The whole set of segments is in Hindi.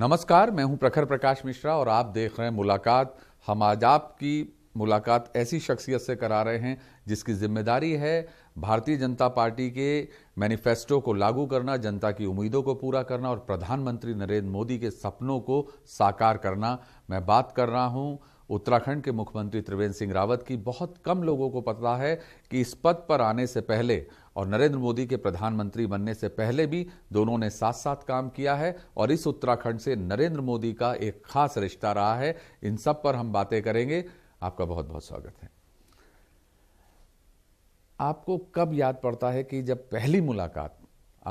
नमस्कार मैं हूं प्रखर प्रकाश मिश्रा और आप देख रहे हैं मुलाकात हम आज आपकी मुलाकात ऐसी शख्सियत से करा रहे हैं जिसकी जिम्मेदारी है भारतीय जनता पार्टी के मैनिफेस्टो को लागू करना जनता की उम्मीदों को पूरा करना और प्रधानमंत्री नरेंद्र मोदी के सपनों को साकार करना मैं बात कर रहा हूँ उत्तराखंड के मुख्यमंत्री त्रिवेंद्र सिंह रावत की बहुत कम लोगों को पता है कि इस पद पर आने से पहले और नरेंद्र मोदी के प्रधानमंत्री बनने से पहले भी दोनों ने साथ साथ काम किया है और इस उत्तराखंड से नरेंद्र मोदी का एक खास रिश्ता रहा है इन सब पर हम बातें करेंगे आपका बहुत बहुत स्वागत है आपको कब याद पड़ता है कि जब पहली मुलाकात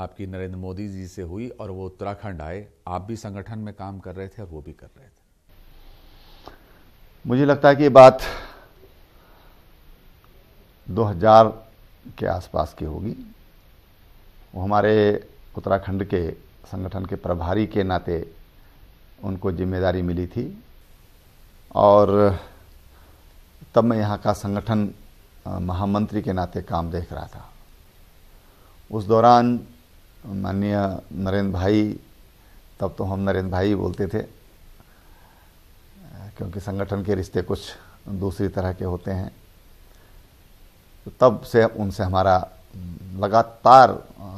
आपकी नरेंद्र मोदी जी से हुई और वो उत्तराखंड आए आप भी संगठन में काम कर रहे थे और वो भी कर रहे थे मुझे लगता है कि बात के आसपास की होगी वो हमारे उत्तराखंड के संगठन के प्रभारी के नाते उनको जिम्मेदारी मिली थी और तब मैं यहाँ का संगठन महामंत्री के नाते काम देख रहा था उस दौरान माननीय नरेंद्र भाई तब तो हम नरेंद्र भाई बोलते थे क्योंकि संगठन के रिश्ते कुछ दूसरी तरह के होते हैं तो तब से उनसे हमारा लगातार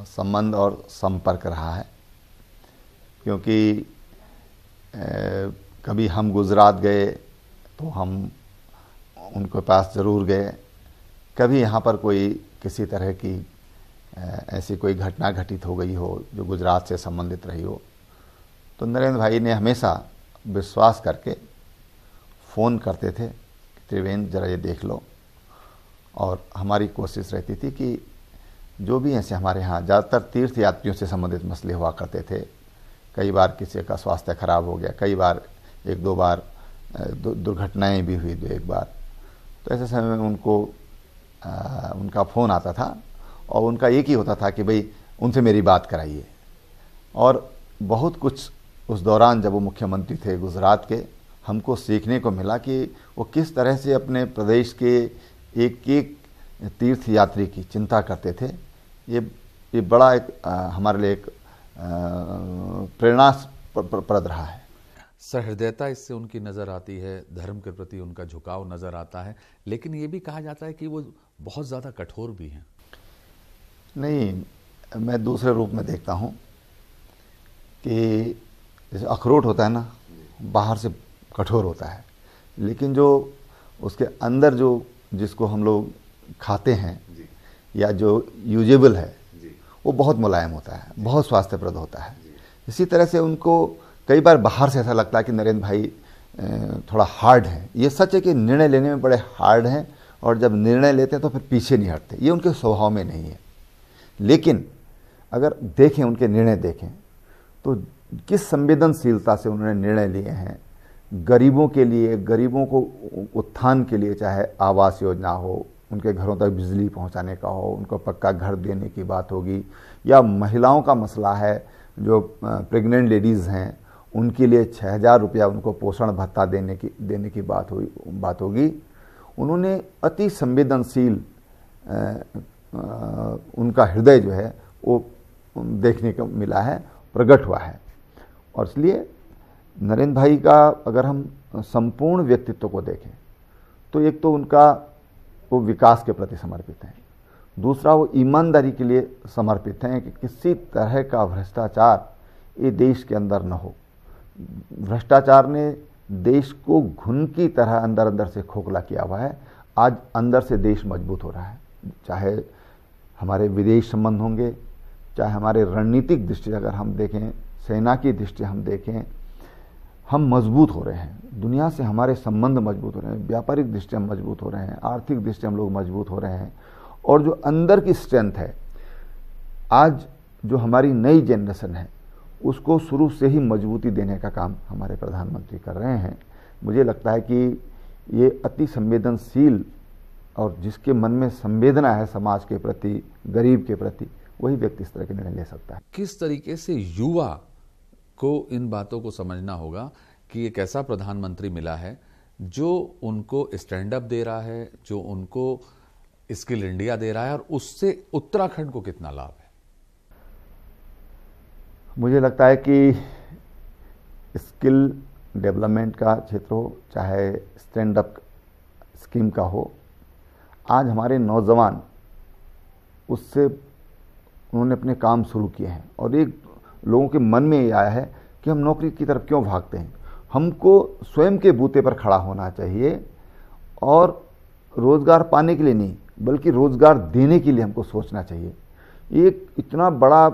संबंध और संपर्क रहा है क्योंकि कभी हम गुजरात गए तो हम उनके पास ज़रूर गए कभी यहाँ पर कोई किसी तरह की ऐसी कोई घटना घटित हो गई हो जो गुजरात से संबंधित रही हो तो नरेंद्र भाई ने हमेशा विश्वास करके फ़ोन करते थे त्रिवेंद्र जरा ये देख लो और हमारी कोशिश रहती थी कि जो भी ऐसे हमारे यहाँ ज़्यादातर तीर्थ यात्रियों से संबंधित मसले हुआ करते थे कई बार किसी का स्वास्थ्य खराब हो गया कई बार एक दो बार दुर्घटनाएं भी हुई दो एक बार तो ऐसे समय में उनको आ, उनका फ़ोन आता था और उनका एक ही होता था कि भाई उनसे मेरी बात कराइए और बहुत कुछ उस दौरान जब वो मुख्यमंत्री थे गुजरात के हमको सीखने को मिला कि वो किस तरह से अपने प्रदेश के एक एक तीर्थ यात्री की चिंता करते थे ये ये बड़ा एक आ, हमारे लिए एक प्रेरणास्प्रद रहा है सहृदयता इससे उनकी नज़र आती है धर्म के प्रति उनका झुकाव नज़र आता है लेकिन ये भी कहा जाता है कि वो बहुत ज़्यादा कठोर भी हैं नहीं मैं दूसरे रूप में देखता हूँ कि जैसे अखरोट होता है ना बाहर से कठोर होता है लेकिन जो उसके अंदर जो जिसको हम लोग खाते हैं या जो यूजेबल है वो बहुत मुलायम होता है बहुत स्वास्थ्यप्रद होता है इसी तरह से उनको कई बार बाहर से ऐसा लगता है कि नरेंद्र भाई थोड़ा हार्ड है ये सच है कि निर्णय लेने में बड़े हार्ड हैं और जब निर्णय लेते हैं तो फिर पीछे नहीं हटते ये उनके स्वभाव में नहीं है लेकिन अगर देखें उनके निर्णय देखें तो किस संवेदनशीलता से उन्होंने निर्णय लिए हैं गरीबों के लिए गरीबों को उत्थान के लिए चाहे आवास योजना हो उनके घरों तक बिजली पहुंचाने का हो उनको पक्का घर देने की बात होगी या महिलाओं का मसला है जो प्रेग्नेंट लेडीज़ हैं उनके लिए छः हज़ार रुपया उनको पोषण भत्ता देने की देने की बात हुई बात होगी उन्होंने अति संवेदनशील उनका हृदय जो है वो देखने को मिला है प्रकट हुआ है और इसलिए नरेंद्र भाई का अगर हम संपूर्ण व्यक्तित्व को देखें तो एक तो उनका वो विकास के प्रति समर्पित हैं दूसरा वो ईमानदारी के लिए समर्पित हैं कि किसी तरह का भ्रष्टाचार ये देश के अंदर न हो भ्रष्टाचार ने देश को घुन की तरह अंदर अंदर से खोखला किया हुआ है आज अंदर से देश मजबूत हो रहा है चाहे हमारे विदेश संबंध होंगे चाहे हमारे रणनीतिक दृष्टि अगर हम देखें सेना की दृष्टि हम देखें हम मजबूत हो रहे हैं दुनिया से हमारे संबंध मजबूत हो रहे हैं व्यापारिक दृष्टि हम मजबूत हो रहे हैं आर्थिक दृष्टि हम लोग मजबूत हो रहे हैं और जो अंदर की स्ट्रेंथ है आज जो हमारी नई जनरेशन है उसको शुरू से ही मजबूती देने का काम हमारे प्रधानमंत्री कर रहे हैं मुझे लगता है कि ये अति संवेदनशील और जिसके मन में संवेदना है समाज के प्रति गरीब के प्रति वही व्यक्ति इस तरह के निर्णय ले सकता है किस तरीके से युवा को इन बातों को समझना होगा कि एक ऐसा प्रधानमंत्री मिला है जो उनको स्टैंड अप दे रहा है जो उनको स्किल इंडिया दे रहा है और उससे उत्तराखंड को कितना लाभ है मुझे लगता है कि स्किल डेवलपमेंट का क्षेत्र हो चाहे स्टैंड अप स्कीम का हो आज हमारे नौजवान उससे उन्होंने अपने काम शुरू किए हैं और एक लोगों के मन में ये आया है कि हम नौकरी की तरफ क्यों भागते हैं हमको स्वयं के बूते पर खड़ा होना चाहिए और रोज़गार पाने के लिए नहीं बल्कि रोज़गार देने के लिए हमको सोचना चाहिए एक इतना बड़ा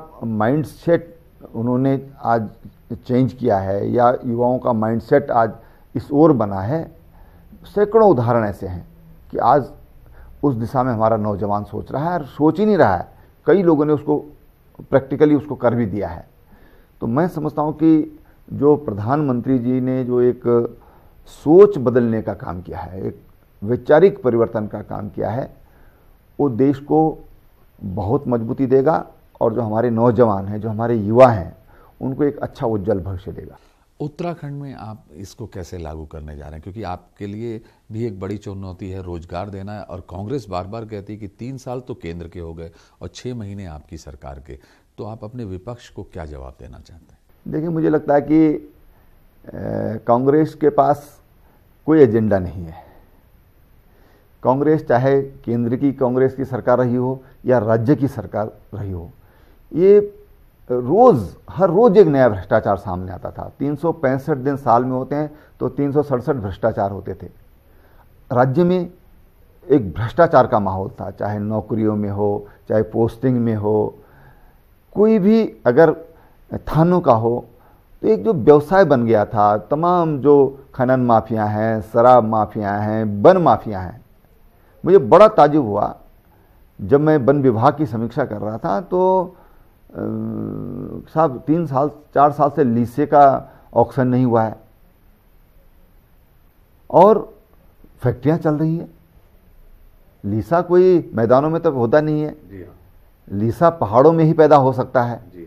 सेट उन्होंने आज चेंज किया है या युवाओं का सेट आज इस ओर बना है सैकड़ों उदाहरण ऐसे हैं कि आज उस दिशा में हमारा नौजवान सोच रहा है और सोच ही नहीं रहा है कई लोगों ने उसको प्रैक्टिकली उसको कर भी दिया है तो मैं समझता हूँ कि जो प्रधानमंत्री जी ने जो एक सोच बदलने का काम किया है एक वैचारिक परिवर्तन का काम किया है वो देश को बहुत मजबूती देगा और जो हमारे नौजवान हैं जो हमारे युवा हैं उनको एक अच्छा उज्जवल भविष्य देगा उत्तराखंड में आप इसको कैसे लागू करने जा रहे हैं क्योंकि आपके लिए भी एक बड़ी चुनौती है रोजगार देना है और कांग्रेस बार बार कहती है कि तीन साल तो केंद्र के हो गए और छः महीने आपकी सरकार के तो आप अपने विपक्ष को क्या जवाब देना चाहते हैं देखिए मुझे लगता है कि कांग्रेस के पास कोई एजेंडा नहीं है कांग्रेस चाहे केंद्र की कांग्रेस की सरकार रही हो या राज्य की सरकार रही हो ये रोज़ हर रोज़ एक नया भ्रष्टाचार सामने आता था तीन दिन साल में होते हैं तो तीन भ्रष्टाचार होते थे राज्य में एक भ्रष्टाचार का माहौल था चाहे नौकरियों में हो चाहे पोस्टिंग में हो कोई भी अगर थानों का हो तो एक जो व्यवसाय बन गया था तमाम जो खनन माफिया हैं शराब माफिया हैं वन माफिया हैं मुझे बड़ा ताजुब हुआ जब मैं वन विभाग की समीक्षा कर रहा था तो साहब तीन साल चार साल से लीसे का ऑक्शन नहीं हुआ है और फैक्ट्रियां चल रही है लीसा कोई मैदानों में तब होता नहीं है जी हाँ। लीसा पहाड़ों में ही पैदा हो सकता है हाँ।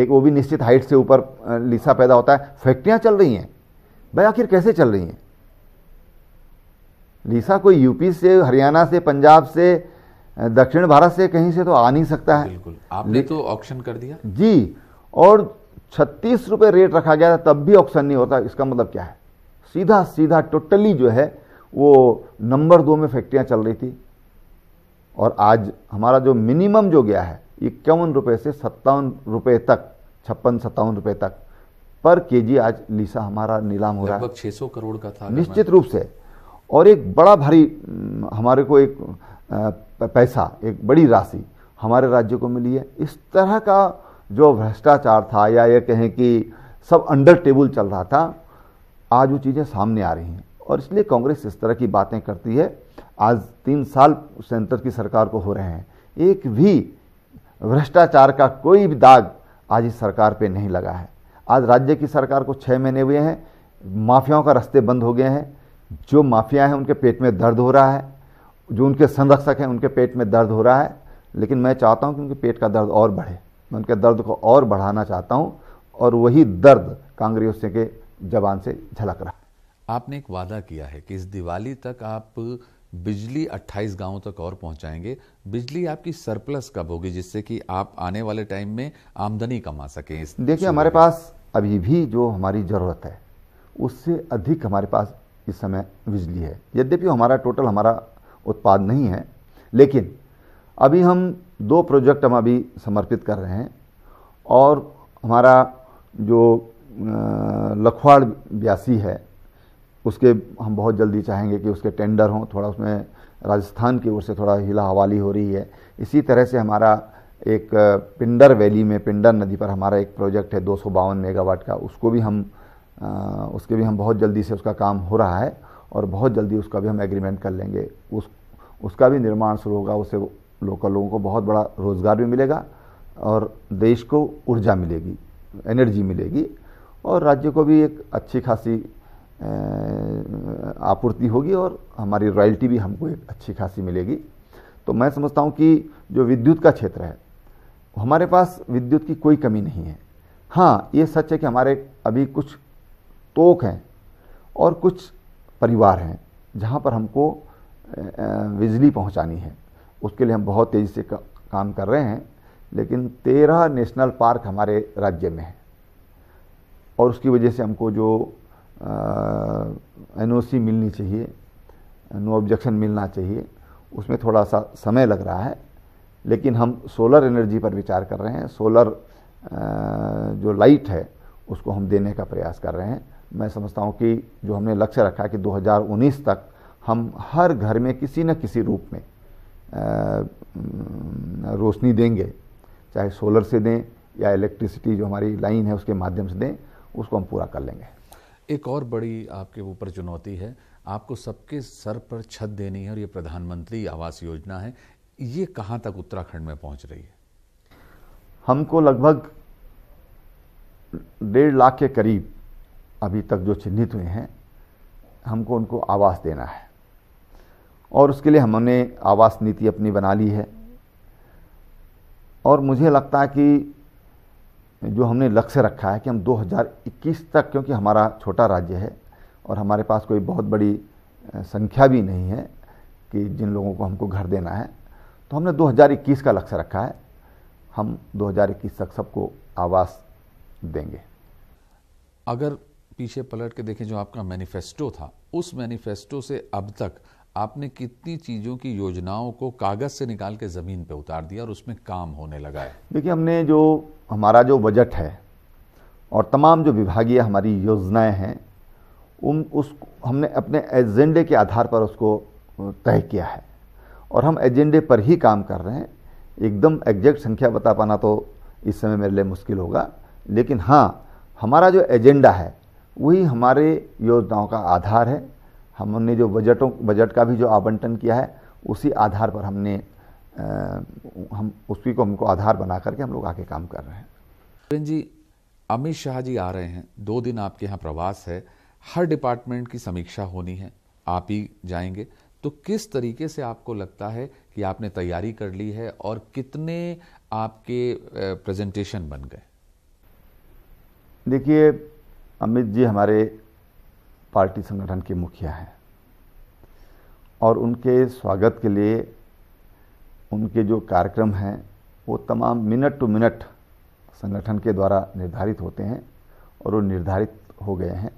एक वो भी निश्चित हाइट से ऊपर लीसा पैदा होता है फैक्ट्रियाँ चल रही हैं भाई आखिर कैसे चल रही हैं लीसा कोई यूपी से हरियाणा से पंजाब से दक्षिण भारत से कहीं से तो आ नहीं सकता है बिल्कुल आपने तो ऑक्शन कर दिया जी और छत्तीस रुपये रेट रखा गया था तब भी ऑक्शन नहीं होता इसका मतलब क्या है सीधा सीधा टोटली जो है वो नंबर दो में फैक्ट्रियाँ चल रही थी और आज हमारा जो मिनिमम जो गया है इक्यावन रुपये से सत्तावन रुपये तक छप्पन सत्तावन रुपये तक पर केजी आज लीसा हमारा नीलाम हो रहा है लगभग 600 करोड़ का था निश्चित रूप से और एक बड़ा भारी हमारे को एक पैसा एक बड़ी राशि हमारे राज्य को मिली है इस तरह का जो भ्रष्टाचार था या ये कहें कि सब अंडर टेबल चल रहा था आज वो चीज़ें सामने आ रही हैं और इसलिए कांग्रेस इस तरह की बातें करती है आज तीन साल सेंटर की सरकार को हो रहे हैं एक भी भ्रष्टाचार का कोई भी दाग आज इस सरकार पे नहीं लगा है आज राज्य की सरकार को छः महीने हुए हैं माफियाओं का रास्ते बंद हो गए हैं जो माफिया हैं उनके पेट में दर्द हो रहा है जो उनके संरक्षक हैं उनके पेट में दर्द हो रहा है लेकिन मैं चाहता हूँ कि उनके पेट का दर्द और बढ़े मैं उनके दर्द को और बढ़ाना चाहता हूँ और वही दर्द कांग्रेस के जबान से झलक रहा आपने एक वादा किया है कि इस दिवाली तक आप बिजली 28 गांवों तक और पहुंचाएंगे बिजली आपकी सरप्लस कब होगी जिससे कि आप आने वाले टाइम में आमदनी कमा सकें देखिए हमारे पास अभी भी जो हमारी ज़रूरत है उससे अधिक हमारे पास इस समय बिजली है यद्यपि हमारा टोटल हमारा उत्पाद नहीं है लेकिन अभी हम दो प्रोजेक्ट हम अभी समर्पित कर रहे हैं और हमारा जो लखवाड़ ब्यासी है उसके हम बहुत जल्दी चाहेंगे कि उसके टेंडर हों थोड़ा उसमें राजस्थान की ओर से थोड़ा हिला हवाली हो रही है इसी तरह से हमारा एक पिंडर वैली में पिंडर नदी पर हमारा एक प्रोजेक्ट है दो मेगावाट का उसको भी हम आ, उसके भी हम बहुत जल्दी से उसका काम हो रहा है और बहुत जल्दी उसका भी हम एग्रीमेंट कर लेंगे उस उसका भी निर्माण शुरू होगा उससे लोकल लोगों को बहुत बड़ा रोज़गार भी मिलेगा और देश को ऊर्जा मिलेगी एनर्जी मिलेगी और राज्य को भी एक अच्छी खासी आपूर्ति होगी और हमारी रॉयल्टी भी हमको एक अच्छी खासी मिलेगी तो मैं समझता हूँ कि जो विद्युत का क्षेत्र है हमारे पास विद्युत की कोई कमी नहीं है हाँ ये सच है कि हमारे अभी कुछ तोक हैं और कुछ परिवार हैं जहाँ पर हमको बिजली पहुँचानी है उसके लिए हम बहुत तेज़ी से का, काम कर रहे हैं लेकिन तेरह नेशनल पार्क हमारे राज्य में है और उसकी वजह से हमको जो एनओसी मिलनी चाहिए नो ऑब्जेक्शन मिलना चाहिए उसमें थोड़ा सा समय लग रहा है लेकिन हम सोलर एनर्जी पर विचार कर रहे हैं सोलर जो लाइट है उसको हम देने का प्रयास कर रहे हैं मैं समझता हूँ कि जो हमने लक्ष्य रखा कि 2019 तक हम हर घर में किसी न किसी रूप में रोशनी देंगे चाहे सोलर से दें या इलेक्ट्रिसिटी जो हमारी लाइन है उसके माध्यम से दें उसको हम पूरा कर लेंगे एक और बड़ी आपके ऊपर चुनौती है आपको सबके सर पर छत देनी है और ये प्रधानमंत्री आवास योजना है ये कहाँ तक उत्तराखंड में पहुँच रही है हमको लगभग डेढ़ लाख के करीब अभी तक जो चिन्हित हुए हैं हमको उनको आवास देना है और उसके लिए हमने आवास नीति अपनी बना ली है और मुझे लगता है कि जो हमने लक्ष्य रखा है कि हम 2021 तक क्योंकि हमारा छोटा राज्य है और हमारे पास कोई बहुत बड़ी संख्या भी नहीं है कि जिन लोगों को हमको घर देना है तो हमने 2021 का लक्ष्य रखा है हम 2021 तक सबको आवास देंगे अगर पीछे पलट के देखें जो आपका मैनिफेस्टो था उस मैनिफेस्टो से अब तक आपने कितनी चीज़ों की योजनाओं को कागज़ से निकाल के ज़मीन पे उतार दिया और उसमें काम होने लगा है देखिए हमने जो हमारा जो बजट है और तमाम जो विभागीय हमारी योजनाएं हैं उन उस हमने अपने एजेंडे के आधार पर उसको तय किया है और हम एजेंडे पर ही काम कर रहे हैं एकदम एग्जैक्ट संख्या बता पाना तो इस समय मेरे लिए मुश्किल होगा लेकिन हाँ हमारा जो एजेंडा है वही हमारे योजनाओं का आधार है हमने जो बजटों बजट का भी जो आवंटन किया है उसी आधार पर हमने हम उसी को हमको आधार बना करके हम लोग आके काम कर रहे हैं जी अमित शाह जी आ रहे हैं दो दिन आपके यहाँ प्रवास है हर डिपार्टमेंट की समीक्षा होनी है आप ही जाएंगे तो किस तरीके से आपको लगता है कि आपने तैयारी कर ली है और कितने आपके प्रेजेंटेशन बन गए देखिए अमित जी हमारे पार्टी संगठन के मुखिया हैं और उनके स्वागत के लिए उनके जो कार्यक्रम हैं वो तमाम मिनट टू मिनट संगठन के द्वारा निर्धारित होते हैं और वो निर्धारित हो गए हैं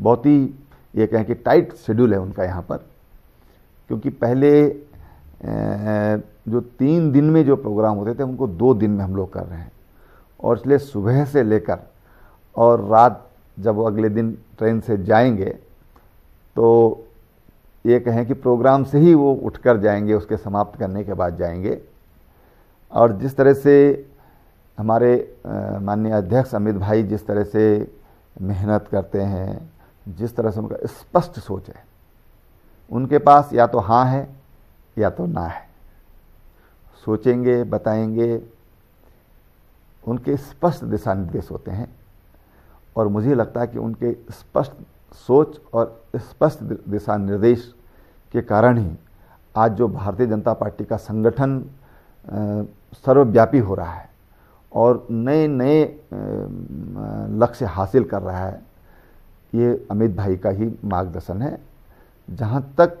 बहुत ही ये कहें कि टाइट शेड्यूल है उनका यहाँ पर क्योंकि पहले जो तीन दिन में जो प्रोग्राम होते थे उनको दो दिन में हम लोग कर रहे हैं और इसलिए सुबह से लेकर और रात जब वो अगले दिन ट्रेन से जाएंगे तो ये कहें कि प्रोग्राम से ही वो उठकर जाएंगे उसके समाप्त करने के बाद जाएंगे और जिस तरह से हमारे माननीय अध्यक्ष अमित भाई जिस तरह से मेहनत करते हैं जिस तरह से उनका स्पष्ट सोच है उनके पास या तो हाँ है या तो ना है सोचेंगे बताएंगे उनके स्पष्ट दिशा निर्देश होते हैं और मुझे लगता है कि उनके स्पष्ट सोच और स्पष्ट दिशा निर्देश के कारण ही आज जो भारतीय जनता पार्टी का संगठन सर्वव्यापी हो रहा है और नए नए लक्ष्य हासिल कर रहा है ये अमित भाई का ही मार्गदर्शन है जहाँ तक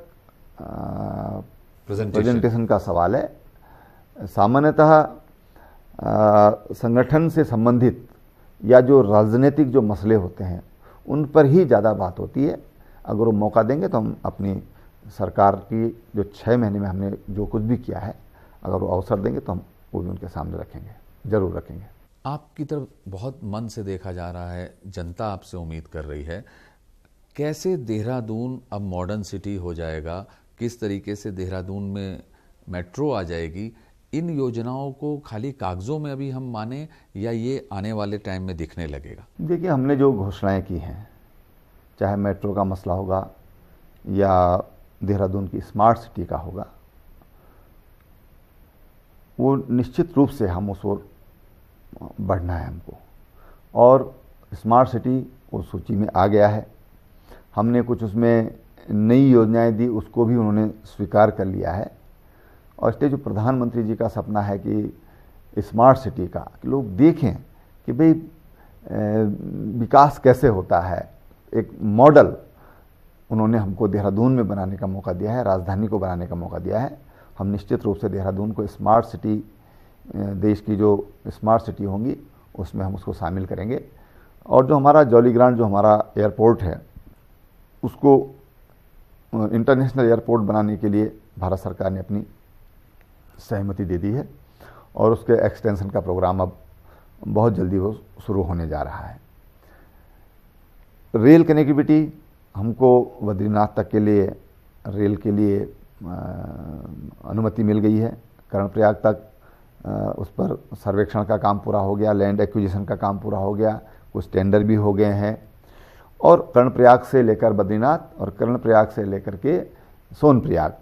प्रेजेंटेशन का सवाल है सामान्यतः संगठन से संबंधित या जो राजनीतिक जो मसले होते हैं उन पर ही ज़्यादा बात होती है अगर वो मौका देंगे तो हम अपनी सरकार की जो छः महीने में हमने जो कुछ भी किया है अगर वो अवसर देंगे तो हम वो भी उनके सामने रखेंगे ज़रूर रखेंगे आपकी तरफ बहुत मन से देखा जा रहा है जनता आपसे उम्मीद कर रही है कैसे देहरादून अब मॉडर्न सिटी हो जाएगा किस तरीके से देहरादून में मेट्रो आ जाएगी इन योजनाओं को खाली कागजों में अभी हम माने या ये आने वाले टाइम में दिखने लगेगा देखिए हमने जो घोषणाएं की हैं चाहे मेट्रो का मसला होगा या देहरादून की स्मार्ट सिटी का होगा वो निश्चित रूप से हम उस ओर बढ़ना है हमको और स्मार्ट सिटी उस सूची में आ गया है हमने कुछ उसमें नई योजनाएं दी उसको भी उन्होंने स्वीकार कर लिया है और इसलिए जो प्रधानमंत्री जी का सपना है कि स्मार्ट सिटी का कि लोग देखें कि भाई विकास कैसे होता है एक मॉडल उन्होंने हमको देहरादून में बनाने का मौका दिया है राजधानी को बनाने का मौका दिया है हम निश्चित रूप से देहरादून को स्मार्ट सिटी देश की जो स्मार्ट सिटी होंगी उसमें हम उसको शामिल करेंगे और जो हमारा जौली ग्रांड जो हमारा एयरपोर्ट है उसको इंटरनेशनल एयरपोर्ट बनाने के लिए भारत सरकार ने अपनी सहमति दे दी है और उसके एक्सटेंशन का प्रोग्राम अब बहुत जल्दी वो शुरू होने जा रहा है रेल कनेक्टिविटी हमको बद्रीनाथ तक के लिए रेल के लिए अनुमति मिल गई है कर्णप्रयाग तक आ, उस पर सर्वेक्षण का काम पूरा हो गया लैंड एक्विजिशन का काम पूरा हो गया कुछ टेंडर भी हो गए हैं और कर्णप्रयाग से लेकर बद्रीनाथ और कर्णप्रयाग से लेकर के सोनप्रयाग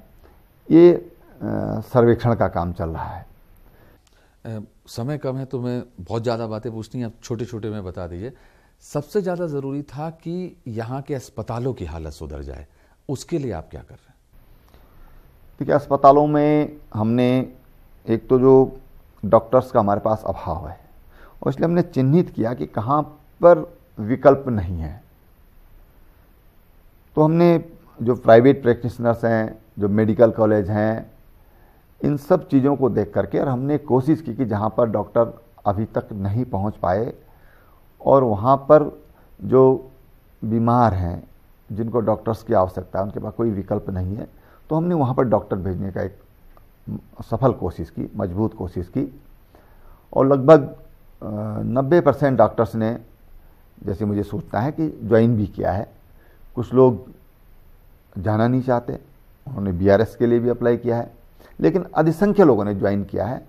ये सर्वेक्षण का काम चल रहा है समय कम है तो मैं बहुत ज़्यादा बातें पूछती हैं आप छोटे छोटे में बता दीजिए सबसे ज़्यादा ज़रूरी था कि यहाँ के अस्पतालों की हालत सुधर जाए उसके लिए आप क्या कर रहे हैं देखिए अस्पतालों में हमने एक तो जो डॉक्टर्स का हमारे पास अभाव है और इसलिए हमने चिन्हित किया कि कहाँ पर विकल्प नहीं है तो हमने जो प्राइवेट प्रैक्टिशनर्स हैं जो मेडिकल कॉलेज हैं इन सब चीज़ों को देख करके और हमने कोशिश की कि जहाँ पर डॉक्टर अभी तक नहीं पहुँच पाए और वहाँ पर जो बीमार हैं जिनको डॉक्टर्स की आवश्यकता है उनके पास कोई विकल्प नहीं है तो हमने वहाँ पर डॉक्टर भेजने का एक सफल कोशिश की मजबूत कोशिश की और लगभग नब्बे परसेंट डॉक्टर्स ने जैसे मुझे सोचना है कि ज्वाइन भी किया है कुछ लोग जाना नहीं चाहते उन्होंने बी के लिए भी अप्लाई किया है लेकिन अधिसंख्य लोगों ने ज्वाइन किया है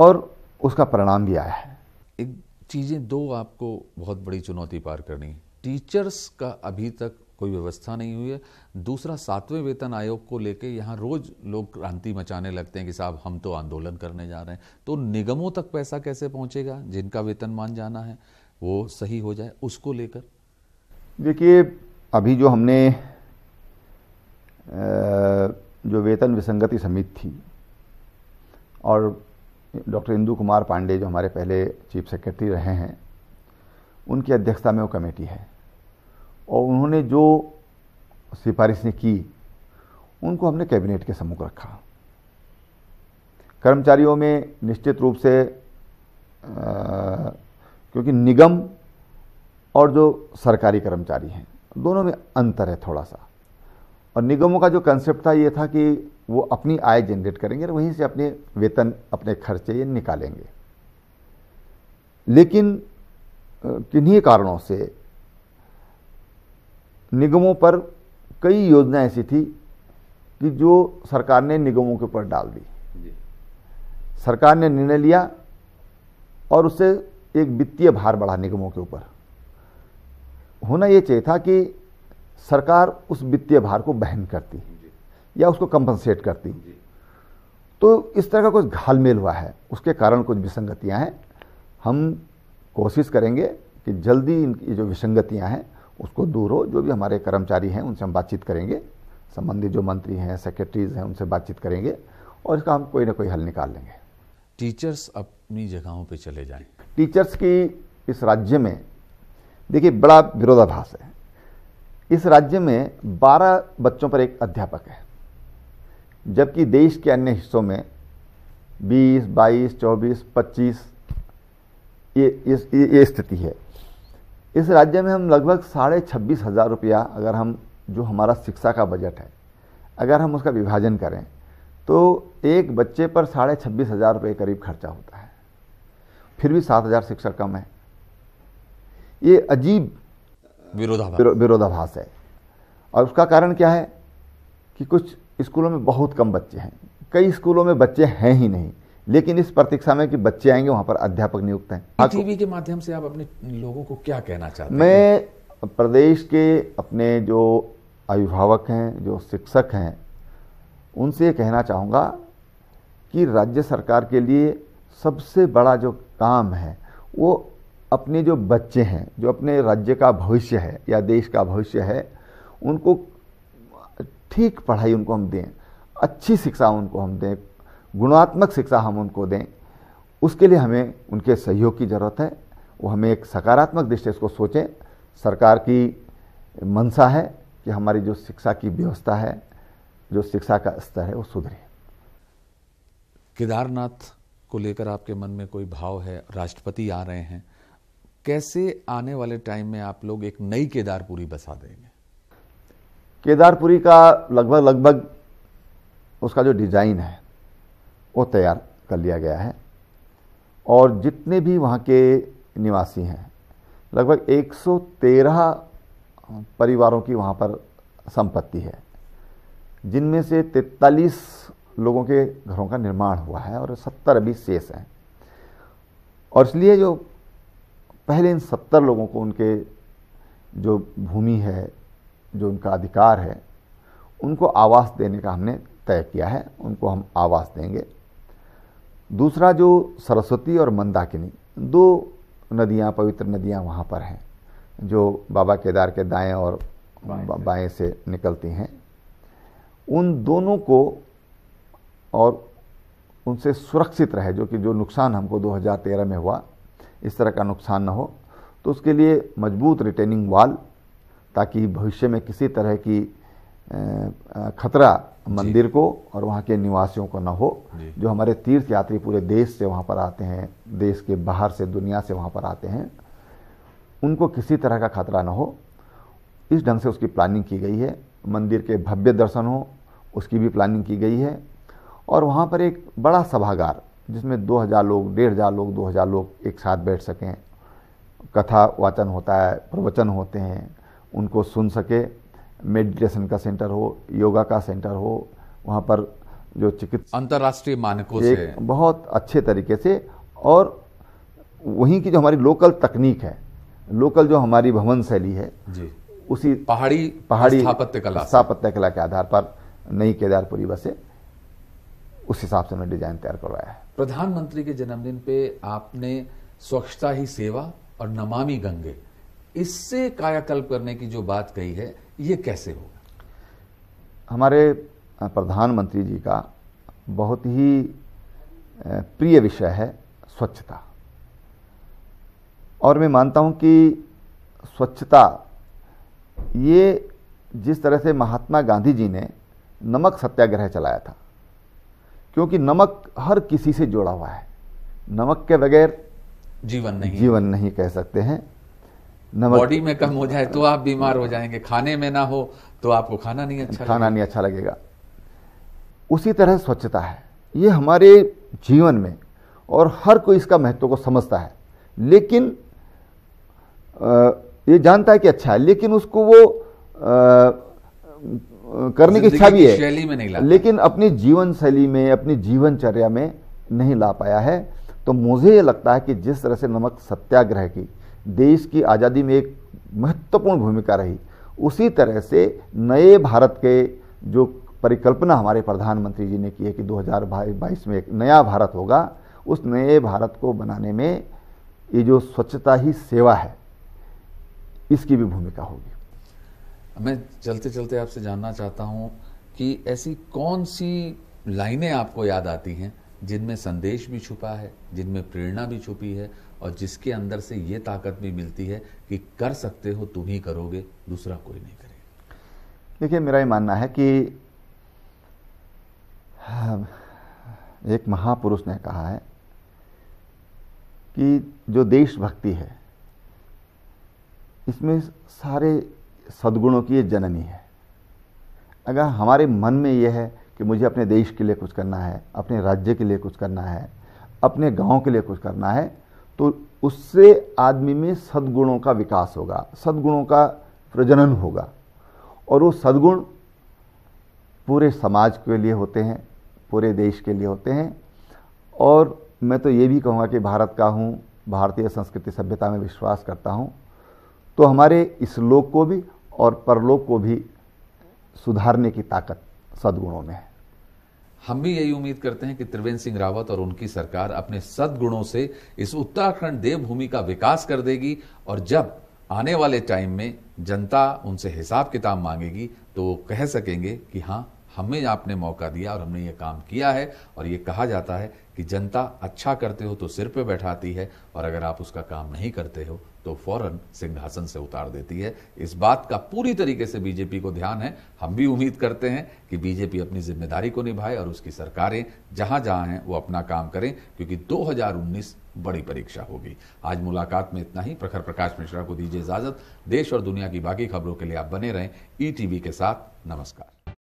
और उसका परिणाम भी आया है एक चीज़ें दो आपको बहुत बड़ी चुनौती पार करनी है टीचर्स का अभी तक कोई व्यवस्था नहीं हुई है दूसरा सातवें वेतन आयोग को लेके यहाँ रोज लोग क्रांति मचाने लगते हैं कि साहब हम तो आंदोलन करने जा रहे हैं तो निगमों तक पैसा कैसे पहुँचेगा जिनका वेतन मान जाना है वो सही हो जाए उसको लेकर देखिए अभी जो हमने आ... जो वेतन विसंगति समिति थी और डॉक्टर इंदू कुमार पांडे जो हमारे पहले चीफ सेक्रेटरी रहे हैं उनकी अध्यक्षता में वो कमेटी है और उन्होंने जो सिफारिशें की उनको हमने कैबिनेट के सम्मुख रखा कर्मचारियों में निश्चित रूप से आ, क्योंकि निगम और जो सरकारी कर्मचारी हैं दोनों में अंतर है थोड़ा सा और निगमों का जो कंसेप्ट था ये था कि वो अपनी आय जनरेट करेंगे और वहीं से अपने वेतन अपने खर्चे ये निकालेंगे लेकिन किन्हीं कारणों से निगमों पर कई योजनाएं ऐसी थी कि जो सरकार ने निगमों के ऊपर डाल दी सरकार ने निर्णय लिया और उससे एक वित्तीय भार बढ़ा निगमों के ऊपर होना ये चाहिए था कि सरकार उस वित्तीय भार को बहन करती या उसको कंपनसेट करती तो इस तरह का कुछ घालमेल हुआ है उसके कारण कुछ विसंगतियां हैं हम कोशिश करेंगे कि जल्दी इनकी जो विसंगतियां हैं उसको दूर हो जो भी हमारे कर्मचारी हैं उनसे हम बातचीत करेंगे संबंधित जो मंत्री हैं सेक्रेटरीज हैं उनसे बातचीत करेंगे और इसका हम कोई ना कोई हल निकाल लेंगे टीचर्स अपनी जगहों पर चले जाएं टीचर्स की इस राज्य में देखिए बड़ा विरोधाभास है इस राज्य में 12 बच्चों पर एक अध्यापक है जबकि देश के अन्य हिस्सों में 20, 22, 24, 25 ये इस ये, ये स्थिति है इस राज्य में हम लगभग साढ़े छब्बीस हज़ार रुपया अगर हम जो हमारा शिक्षा का बजट है अगर हम उसका विभाजन करें तो एक बच्चे पर साढ़े छब्बीस हज़ार रुपये करीब खर्चा होता है फिर भी सात हज़ार शिक्षक कम है ये अजीब विरोधाभास विरोधाभास है और उसका कारण क्या है कि कुछ स्कूलों में बहुत कम बच्चे हैं कई स्कूलों में बच्चे हैं ही नहीं लेकिन इस प्रतीक्षा में कि बच्चे आएंगे वहाँ पर अध्यापक नियुक्त हैं टीवी के माध्यम से आप अपने लोगों को क्या कहना चाहते मैं हैं मैं प्रदेश के अपने जो अभिभावक हैं जो शिक्षक हैं उनसे ये कहना चाहूँगा कि राज्य सरकार के लिए सबसे बड़ा जो काम है वो अपने जो बच्चे हैं जो अपने राज्य का भविष्य है या देश का भविष्य है उनको ठीक पढ़ाई उनको हम दें अच्छी शिक्षा उनको हम दें गुणात्मक शिक्षा हम उनको दें उसके लिए हमें उनके सहयोग की ज़रूरत है वो हमें एक सकारात्मक दृष्टि उसको सोचें सरकार की मंशा है कि हमारी जो शिक्षा की व्यवस्था है जो शिक्षा का स्तर है वो सुधरे केदारनाथ को लेकर आपके मन में कोई भाव है राष्ट्रपति आ रहे हैं कैसे आने वाले टाइम में आप लोग एक नई केदारपुरी बसा देंगे केदारपुरी का लगभग लगभग उसका जो डिज़ाइन है वो तैयार कर लिया गया है और जितने भी वहाँ के निवासी हैं लगभग 113 परिवारों की वहाँ पर संपत्ति है जिनमें से 43 लोगों के घरों का निर्माण हुआ है और 70 अभी शेष हैं और इसलिए जो पहले इन सत्तर लोगों को उनके जो भूमि है जो उनका अधिकार है उनको आवास देने का हमने तय किया है उनको हम आवास देंगे दूसरा जो सरस्वती और मंदाकिनी दो नदियाँ पवित्र नदियाँ वहाँ पर हैं जो बाबा केदार के दाएं और बाएं, से निकलती हैं उन दोनों को और उनसे सुरक्षित रहे जो कि जो नुकसान हमको 2013 में हुआ इस तरह का नुकसान ना हो तो उसके लिए मजबूत रिटेनिंग वाल ताकि भविष्य में किसी तरह की खतरा मंदिर को और वहाँ के निवासियों को ना हो जो हमारे तीर्थ यात्री पूरे देश से वहाँ पर आते हैं देश के बाहर से दुनिया से वहाँ पर आते हैं उनको किसी तरह का खतरा ना हो इस ढंग से उसकी प्लानिंग की गई है मंदिर के भव्य दर्शन हो उसकी भी प्लानिंग की गई है और वहाँ पर एक बड़ा सभागार जिसमें 2000 लोग डेढ़ हज़ार लोग 2000 लोग एक साथ बैठ सकें कथा वाचन होता है प्रवचन होते हैं उनको सुन सके मेडिटेशन का सेंटर हो योगा का सेंटर हो वहाँ पर जो चिकित्सा अंतर्राष्ट्रीय मानकों से बहुत अच्छे तरीके से और वहीं की जो हमारी लोकल तकनीक है लोकल जो हमारी भवन शैली है जी उसी पहाड़ी पहाड़ी स्थापत्य कला स्थापत्य कला के आधार पर नई केदारपुरी बसे उस हिसाब से उन्होंने डिजाइन तैयार करवाया है प्रधानमंत्री के जन्मदिन पे आपने स्वच्छता ही सेवा और नमामि गंगे इससे कायाकल्प करने की जो बात कही है ये कैसे होगा हमारे प्रधानमंत्री जी का बहुत ही प्रिय विषय है स्वच्छता और मैं मानता हूं कि स्वच्छता ये जिस तरह से महात्मा गांधी जी ने नमक सत्याग्रह चलाया था क्योंकि नमक हर किसी से जुड़ा हुआ है नमक के बगैर जीवन नहीं जीवन नहीं कह सकते हैं नमक बॉडी में कम हो जाए तो आप बीमार हो जाएंगे खाने में ना हो तो आपको खाना नहीं अच्छा खाना नहीं अच्छा लगेगा उसी तरह स्वच्छता है ये हमारे जीवन में और हर कोई इसका महत्व को समझता है लेकिन ये जानता है कि अच्छा है लेकिन उसको वो करने की इच्छा भी है शैली में नहीं ला लेकिन अपनी जीवन शैली में अपनी जीवनचर्या में नहीं ला पाया है तो मुझे ये लगता है कि जिस तरह से नमक सत्याग्रह की देश की आज़ादी में एक महत्वपूर्ण भूमिका रही उसी तरह से नए भारत के जो परिकल्पना हमारे प्रधानमंत्री जी ने की है कि 2022 में एक नया भारत होगा उस नए भारत को बनाने में ये जो स्वच्छता ही सेवा है इसकी भी भूमिका होगी मैं चलते चलते आपसे जानना चाहता हूँ कि ऐसी कौन सी लाइनें आपको याद आती हैं जिनमें संदेश भी छुपा है जिनमें प्रेरणा भी छुपी है और जिसके अंदर से ये ताकत भी मिलती है कि कर सकते हो तुम ही करोगे दूसरा कोई नहीं करेगा देखिए मेरा ये मानना है कि हाँ, एक महापुरुष ने कहा है कि जो देशभक्ति है इसमें सारे सद्गुणों की ये जननी है अगर हमारे मन में यह है कि मुझे अपने देश के लिए कुछ करना है अपने राज्य के लिए कुछ करना है अपने गांव के लिए कुछ करना है तो उससे आदमी में सद्गुणों का विकास होगा सद्गुणों का प्रजनन होगा और वो सद्गुण पूरे समाज के लिए होते हैं पूरे देश के लिए होते हैं और मैं तो ये भी कहूँगा कि भारत का हूँ भारतीय संस्कृति सभ्यता में विश्वास करता हूँ तो हमारे इस लोक को भी और परलोक को भी सुधारने की ताकत सदगुणों में है हम भी यही उम्मीद करते हैं कि त्रिवेंद्र सिंह रावत और उनकी सरकार अपने सदगुणों से इस उत्तराखंड देवभूमि का विकास कर देगी और जब आने वाले टाइम में जनता उनसे हिसाब किताब मांगेगी तो वो कह सकेंगे कि हाँ हमें आपने मौका दिया और हमने ये काम किया है और ये कहा जाता है कि जनता अच्छा करते हो तो सिर पे बैठाती है और अगर आप उसका काम नहीं करते हो तो फौरन सिंहासन से उतार देती है इस बात का पूरी तरीके से बीजेपी को ध्यान है हम भी उम्मीद करते हैं कि बीजेपी अपनी जिम्मेदारी को निभाए और उसकी सरकारें जहां जहां हैं वो अपना काम करें क्योंकि 2019 बड़ी परीक्षा होगी आज मुलाकात में इतना ही प्रखर प्रकाश मिश्रा को दीजिए इजाजत देश और दुनिया की बाकी खबरों के लिए आप बने रहें ई e के साथ नमस्कार